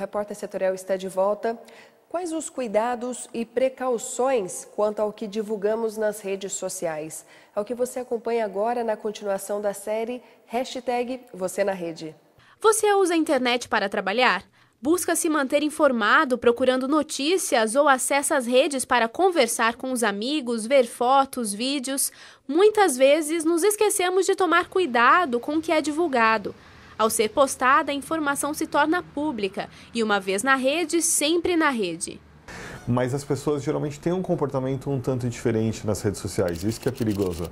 repórter setorial está de volta. Quais os cuidados e precauções quanto ao que divulgamos nas redes sociais? É o que você acompanha agora na continuação da série Hashtag Você na Rede. Você usa a internet para trabalhar? Busca se manter informado procurando notícias ou acessa as redes para conversar com os amigos, ver fotos, vídeos. Muitas vezes nos esquecemos de tomar cuidado com o que é divulgado. Ao ser postada, a informação se torna pública e, uma vez na rede, sempre na rede mas as pessoas geralmente têm um comportamento um tanto diferente nas redes sociais, isso que é perigoso.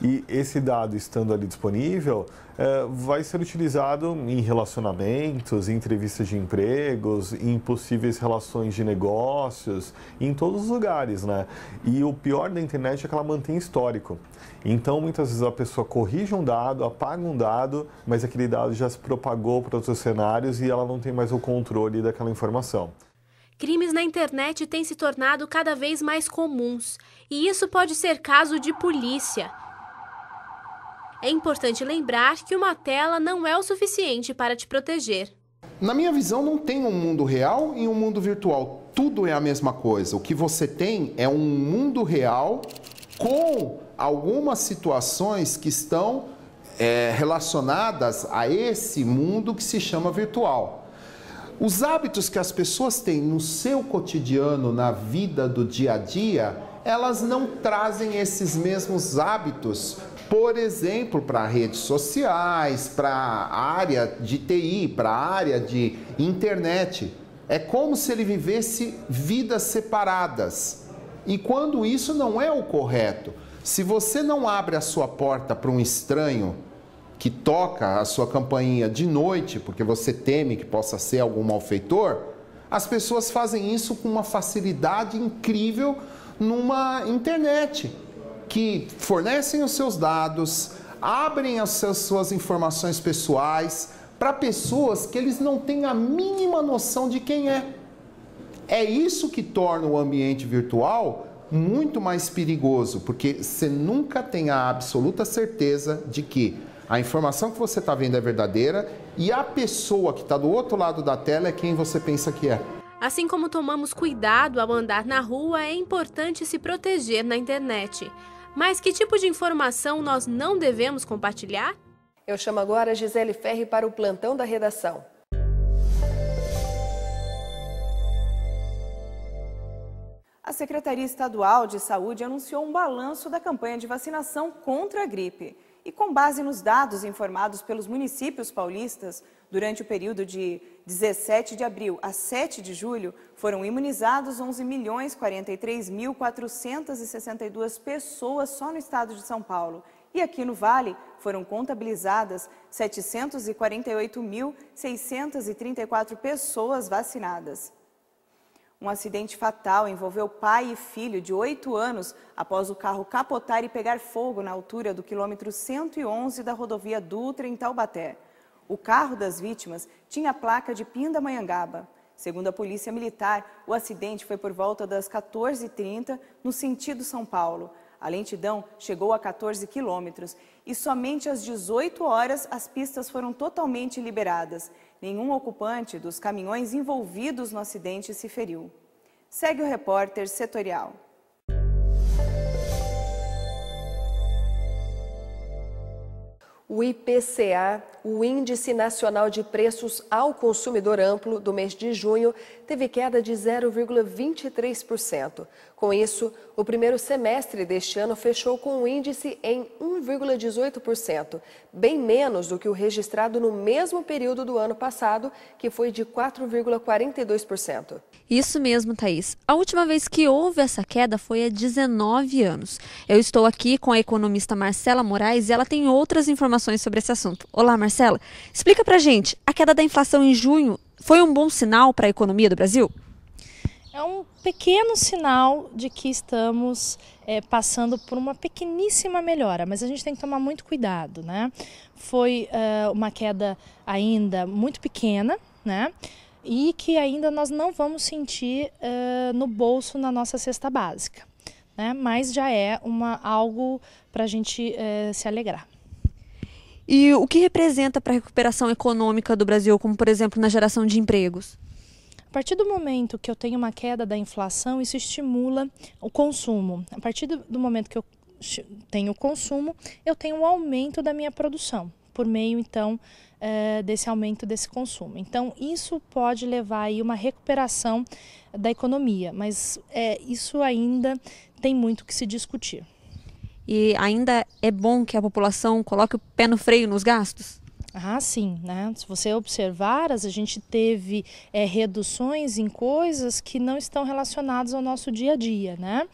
E esse dado estando ali disponível, é, vai ser utilizado em relacionamentos, em entrevistas de empregos, em possíveis relações de negócios, em todos os lugares, né? E o pior da internet é que ela mantém histórico. Então, muitas vezes a pessoa corrige um dado, apaga um dado, mas aquele dado já se propagou para outros cenários e ela não tem mais o controle daquela informação. Crimes na internet têm se tornado cada vez mais comuns, e isso pode ser caso de polícia. É importante lembrar que uma tela não é o suficiente para te proteger. Na minha visão, não tem um mundo real e um mundo virtual. Tudo é a mesma coisa. O que você tem é um mundo real com algumas situações que estão é, relacionadas a esse mundo que se chama virtual. Os hábitos que as pessoas têm no seu cotidiano, na vida do dia a dia, elas não trazem esses mesmos hábitos, por exemplo, para redes sociais, para a área de TI, para a área de internet. É como se ele vivesse vidas separadas. E quando isso não é o correto, se você não abre a sua porta para um estranho que toca a sua campainha de noite, porque você teme que possa ser algum malfeitor, as pessoas fazem isso com uma facilidade incrível numa internet, que fornecem os seus dados, abrem as suas informações pessoais para pessoas que eles não têm a mínima noção de quem é. É isso que torna o ambiente virtual muito mais perigoso, porque você nunca tem a absoluta certeza de que a informação que você está vendo é verdadeira e a pessoa que está do outro lado da tela é quem você pensa que é. Assim como tomamos cuidado ao andar na rua, é importante se proteger na internet. Mas que tipo de informação nós não devemos compartilhar? Eu chamo agora a Gisele Ferri para o plantão da redação. A Secretaria Estadual de Saúde anunciou um balanço da campanha de vacinação contra a gripe e, com base nos dados informados pelos municípios paulistas, durante o período de 17 de abril a 7 de julho, foram imunizados 11 milhões 43 mil 462 pessoas só no estado de São Paulo. E aqui no Vale foram contabilizadas 748.634 pessoas vacinadas. Um acidente fatal envolveu pai e filho de 8 anos após o carro capotar e pegar fogo na altura do quilômetro 111 da rodovia Dutra, em Taubaté. O carro das vítimas tinha a placa de Pindamonhangaba. Segundo a Polícia Militar, o acidente foi por volta das 14h30 no sentido São Paulo. A lentidão chegou a 14 quilômetros e somente às 18 horas as pistas foram totalmente liberadas. Nenhum ocupante dos caminhões envolvidos no acidente se feriu. Segue o repórter setorial. o IPCA, o Índice Nacional de Preços ao Consumidor Amplo do mês de junho, teve queda de 0,23%. Com isso, o primeiro semestre deste ano fechou com o índice em 1,18%, bem menos do que o registrado no mesmo período do ano passado, que foi de 4,42%. Isso mesmo, Thaís. A última vez que houve essa queda foi há 19 anos. Eu estou aqui com a economista Marcela Moraes e ela tem outras informações sobre esse assunto. Olá, Marcela. Explica pra gente, a queda da inflação em junho foi um bom sinal para a economia do Brasil? É um pequeno sinal de que estamos é, passando por uma pequeníssima melhora, mas a gente tem que tomar muito cuidado, né? Foi uh, uma queda ainda muito pequena, né? e que ainda nós não vamos sentir uh, no bolso na nossa cesta básica, né? Mas já é uma algo para a gente uh, se alegrar. E o que representa para a recuperação econômica do Brasil, como por exemplo na geração de empregos? A partir do momento que eu tenho uma queda da inflação, isso estimula o consumo. A partir do momento que eu tenho o consumo, eu tenho um aumento da minha produção, por meio então uh, desse aumento desse consumo. Então, isso pode levar aí uma recuperação da economia, mas é, isso ainda tem muito que se discutir. E ainda é bom que a população coloque o pé no freio nos gastos? Ah, sim, né? Se você observar, a gente teve é, reduções em coisas que não estão relacionadas ao nosso dia a dia, né?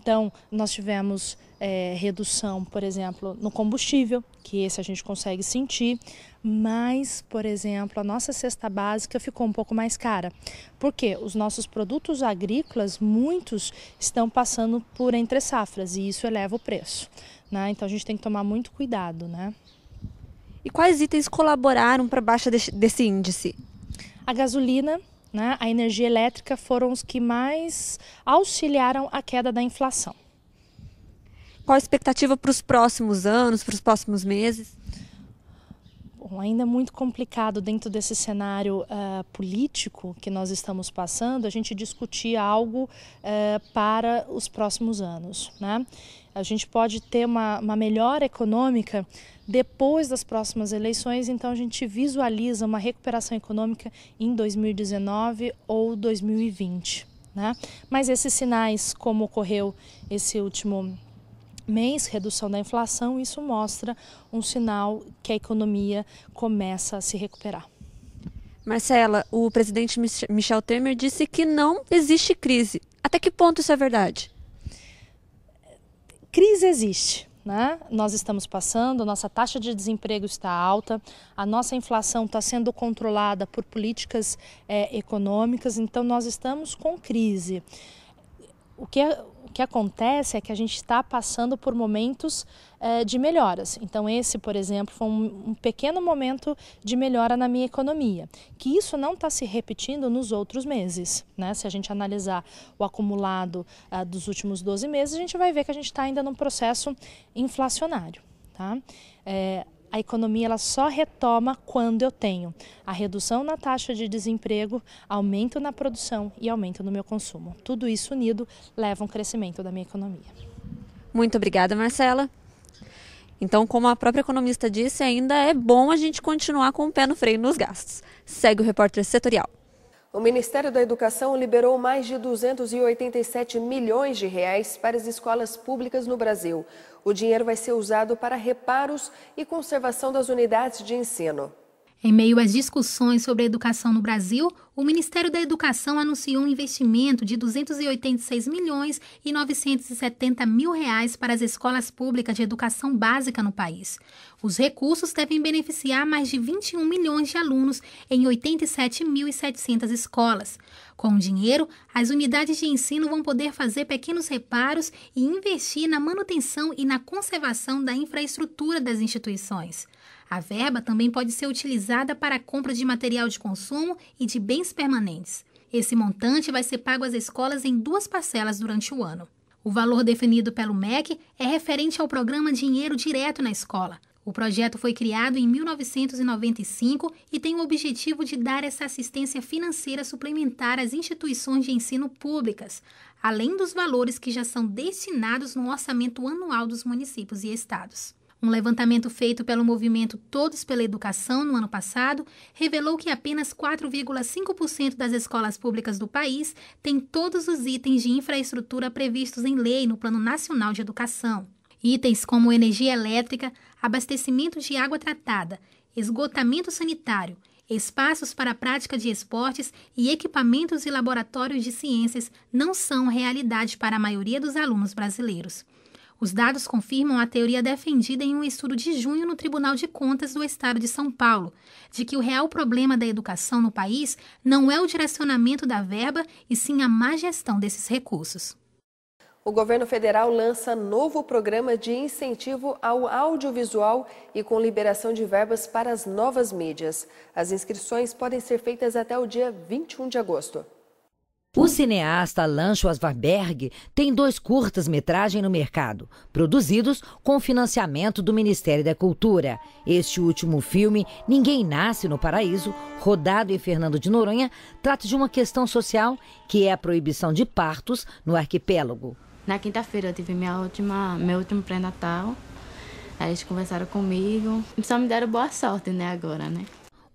Então, nós tivemos é, redução, por exemplo, no combustível, que esse a gente consegue sentir, mas, por exemplo, a nossa cesta básica ficou um pouco mais cara, porque os nossos produtos agrícolas, muitos estão passando por entre safras e isso eleva o preço, né? Então a gente tem que tomar muito cuidado, né? E quais itens colaboraram para a baixa desse índice? A gasolina, né, a energia elétrica foram os que mais auxiliaram a queda da inflação. Qual a expectativa para os próximos anos, para os próximos meses? Bom, ainda é muito complicado dentro desse cenário uh, político que nós estamos passando, a gente discutir algo uh, para os próximos anos. Né? A gente pode ter uma, uma melhora econômica depois das próximas eleições, então a gente visualiza uma recuperação econômica em 2019 ou 2020. Né? Mas esses sinais, como ocorreu esse último mês, redução da inflação, isso mostra um sinal que a economia começa a se recuperar. Marcela, o presidente Michel Temer disse que não existe crise. Até que ponto isso é verdade? Crise existe. Né? Nós estamos passando, nossa taxa de desemprego está alta, a nossa inflação está sendo controlada por políticas é, econômicas, então nós estamos com crise o que, é, o que acontece é que a gente está passando por momentos eh, de melhoras. Então, esse, por exemplo, foi um, um, pequeno momento de melhora na minha economia, que isso não está se repetindo nos outros meses. Né? Se a gente analisar o acumulado ah, dos últimos 12 meses, a gente vai ver que a gente está ainda num processo inflacionário. Tá? É, a economia ela só retoma quando eu tenho a redução na taxa de desemprego, aumento na produção e aumento no meu consumo. Tudo isso unido leva a um crescimento da minha economia. Muito obrigada, Marcela. Então, como a própria economista disse, ainda é bom a gente continuar com o pé no freio nos gastos. Segue o repórter setorial. O Ministério da Educação liberou mais de 287 milhões de reais para as escolas públicas no Brasil. O dinheiro vai ser usado para reparos e conservação das unidades de ensino. Em meio às discussões sobre a educação no Brasil, o Ministério da Educação anunciou um investimento de 286 milhões e 970 mil reais para as escolas públicas de educação básica no país. Os recursos devem beneficiar mais de 21 milhões de alunos em 87.700 escolas. Com o dinheiro, as unidades de ensino vão poder fazer pequenos reparos e investir na manutenção e na conservação da infraestrutura das instituições. A verba também pode ser utilizada para a compra de material de consumo e de bens permanentes. Esse montante vai ser pago às escolas em duas parcelas durante o ano. O valor definido pelo MEC é referente ao programa Dinheiro Direto na Escola. O projeto foi criado em 1995 e tem o objetivo de dar essa assistência financeira suplementar às instituições de ensino públicas, além dos valores que já são destinados no orçamento anual dos municípios e estados. Um levantamento feito pelo movimento Todos pela Educação no ano passado revelou que apenas 4,5% das escolas públicas do país têm todos os itens de infraestrutura previstos em lei no Plano Nacional de Educação. Itens como energia elétrica, abastecimento de água tratada, esgotamento sanitário, espaços para a prática de esportes e equipamentos e laboratórios de ciências não são realidade para a maioria dos alunos brasileiros. Os dados confirmam a teoria defendida em um estudo de junho no Tribunal de Contas do Estado de São Paulo, de que o real problema da educação no país não é o direcionamento da verba, e sim a má gestão desses recursos. O governo federal lança novo programa de incentivo ao audiovisual e com liberação de verbas para as novas mídias. As inscrições podem ser feitas até o dia 21 de agosto. O cineasta Alan Schwarzenberg tem dois curtas-metragem no mercado, produzidos com financiamento do Ministério da Cultura. Este último filme, Ninguém Nasce no Paraíso, rodado em Fernando de Noronha, trata de uma questão social que é a proibição de partos no arquipélago. Na quinta-feira eu tive minha última, meu último pré-natal. Aí eles conversaram comigo. Só me deram boa sorte, né, agora, né?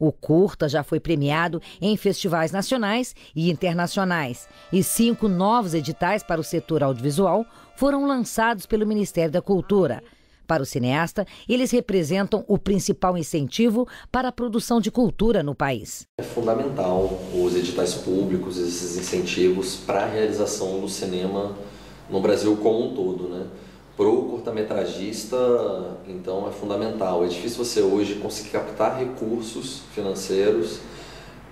O curta já foi premiado em festivais nacionais e internacionais, e cinco novos editais para o setor audiovisual foram lançados pelo Ministério da Cultura. Para o cineasta, eles representam o principal incentivo para a produção de cultura no país. É fundamental os editais públicos, esses incentivos para a realização do cinema no Brasil como um todo, né? pro cortometragista, então é fundamental. É difícil você hoje conseguir captar recursos financeiros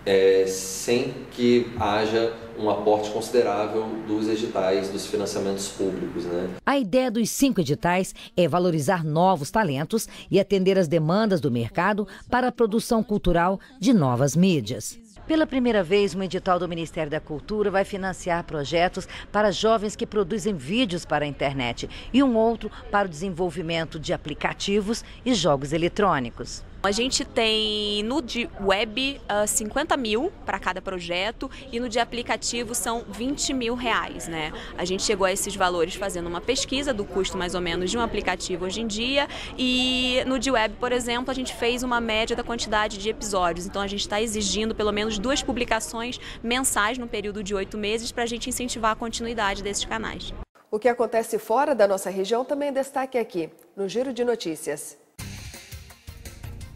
é, sem que haja um aporte considerável dos editais, dos financiamentos públicos. Né? A ideia dos cinco editais é valorizar novos talentos e atender às demandas do mercado para a produção cultural de novas mídias. Pela primeira vez, um edital do Ministério da Cultura vai financiar projetos para jovens que produzem vídeos para a internet e um outro para o desenvolvimento de aplicativos e jogos eletrônicos. A gente tem no de web uh, ah, 50 mil para cada projeto e no de aplicativo são 20 mil reais, né? A gente chegou a esses valores fazendo uma pesquisa do custo mais ou menos de um aplicativo hoje em dia e no de web, por exemplo, a gente fez uma média da quantidade de episódios. Então a gente está exigindo pelo menos duas publicações mensais no período de oito meses para a gente incentivar a continuidade desses canais. O que acontece fora da nossa região também destaque aqui no Giro de Notícias.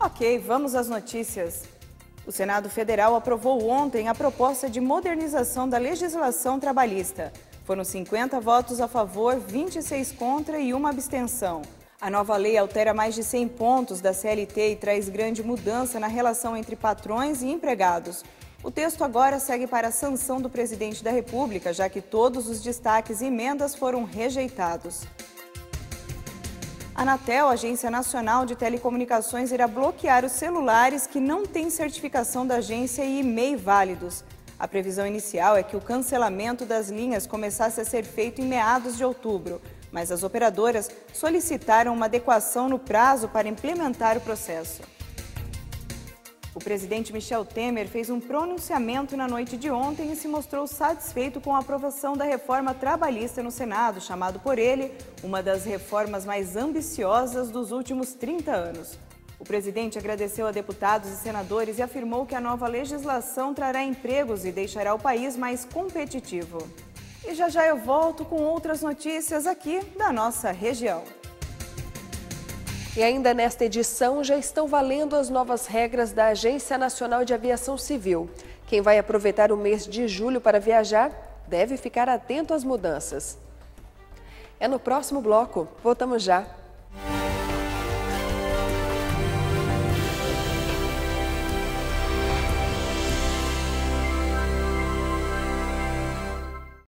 Ok, vamos às notícias. O Senado Federal aprovou ontem a proposta de modernização da legislação trabalhista. Foram 50 votos a favor, 26 contra e uma abstenção. A nova lei altera mais de 100 pontos da CLT e traz grande mudança na relação entre patrões e empregados. O texto agora segue para a sanção do presidente da República, já que todos os destaques e emendas foram rejeitados. A Anatel, Agência Nacional de Telecomunicações, irá bloquear os celulares que não têm certificação da agência e e-mail válidos. A previsão inicial é que o cancelamento das linhas começasse a ser feito em meados de outubro, mas as operadoras solicitaram uma adequação no prazo para implementar o processo. O presidente Michel Temer fez um pronunciamento na noite de ontem e se mostrou satisfeito com a aprovação da reforma trabalhista no Senado, chamado por ele uma das reformas mais ambiciosas dos últimos 30 anos. O presidente agradeceu a deputados e senadores e afirmou que a nova legislação trará empregos e deixará o país mais competitivo. E já já eu volto com outras notícias aqui da nossa região. E ainda nesta edição já estão valendo as novas regras da Agência Nacional de Aviação Civil. Quem vai aproveitar o mês de julho para viajar deve ficar atento às mudanças. É no próximo bloco. Voltamos já.